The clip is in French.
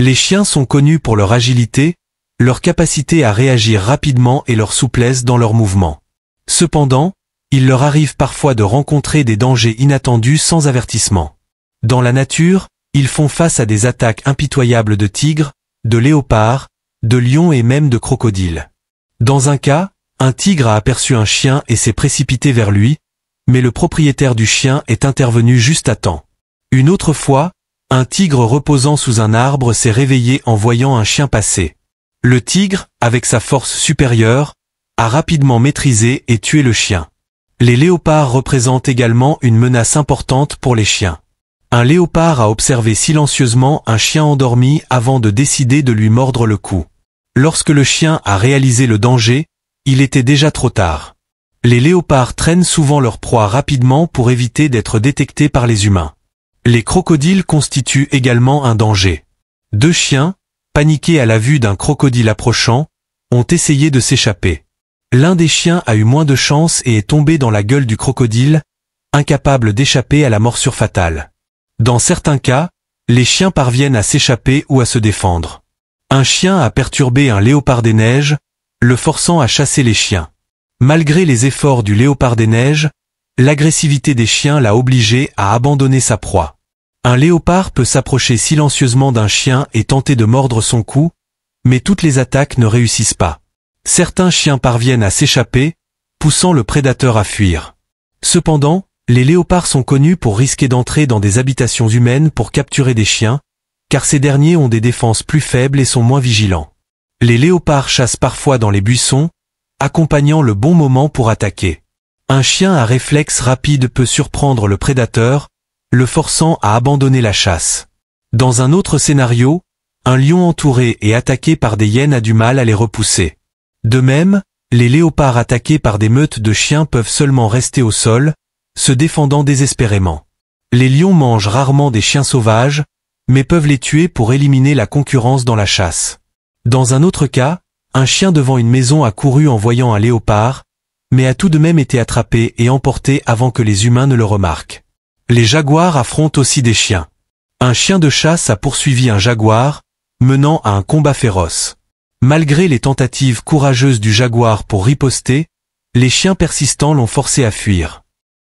Les chiens sont connus pour leur agilité, leur capacité à réagir rapidement et leur souplesse dans leurs mouvements. Cependant, il leur arrive parfois de rencontrer des dangers inattendus sans avertissement. Dans la nature, ils font face à des attaques impitoyables de tigres, de léopards, de lions et même de crocodiles. Dans un cas, un tigre a aperçu un chien et s'est précipité vers lui, mais le propriétaire du chien est intervenu juste à temps. Une autre fois, un tigre reposant sous un arbre s'est réveillé en voyant un chien passer. Le tigre, avec sa force supérieure, a rapidement maîtrisé et tué le chien. Les léopards représentent également une menace importante pour les chiens. Un léopard a observé silencieusement un chien endormi avant de décider de lui mordre le cou. Lorsque le chien a réalisé le danger, il était déjà trop tard. Les léopards traînent souvent leur proie rapidement pour éviter d'être détectés par les humains. Les crocodiles constituent également un danger. Deux chiens, paniqués à la vue d'un crocodile approchant, ont essayé de s'échapper. L'un des chiens a eu moins de chance et est tombé dans la gueule du crocodile, incapable d'échapper à la morsure fatale. Dans certains cas, les chiens parviennent à s'échapper ou à se défendre. Un chien a perturbé un léopard des neiges, le forçant à chasser les chiens. Malgré les efforts du léopard des neiges, L'agressivité des chiens l'a obligé à abandonner sa proie. Un léopard peut s'approcher silencieusement d'un chien et tenter de mordre son cou, mais toutes les attaques ne réussissent pas. Certains chiens parviennent à s'échapper, poussant le prédateur à fuir. Cependant, les léopards sont connus pour risquer d'entrer dans des habitations humaines pour capturer des chiens, car ces derniers ont des défenses plus faibles et sont moins vigilants. Les léopards chassent parfois dans les buissons, accompagnant le bon moment pour attaquer. Un chien à réflexe rapide peut surprendre le prédateur, le forçant à abandonner la chasse. Dans un autre scénario, un lion entouré et attaqué par des hyènes a du mal à les repousser. De même, les léopards attaqués par des meutes de chiens peuvent seulement rester au sol, se défendant désespérément. Les lions mangent rarement des chiens sauvages, mais peuvent les tuer pour éliminer la concurrence dans la chasse. Dans un autre cas, un chien devant une maison a couru en voyant un léopard, mais a tout de même été attrapé et emporté avant que les humains ne le remarquent. Les jaguars affrontent aussi des chiens. Un chien de chasse a poursuivi un jaguar, menant à un combat féroce. Malgré les tentatives courageuses du jaguar pour riposter, les chiens persistants l'ont forcé à fuir.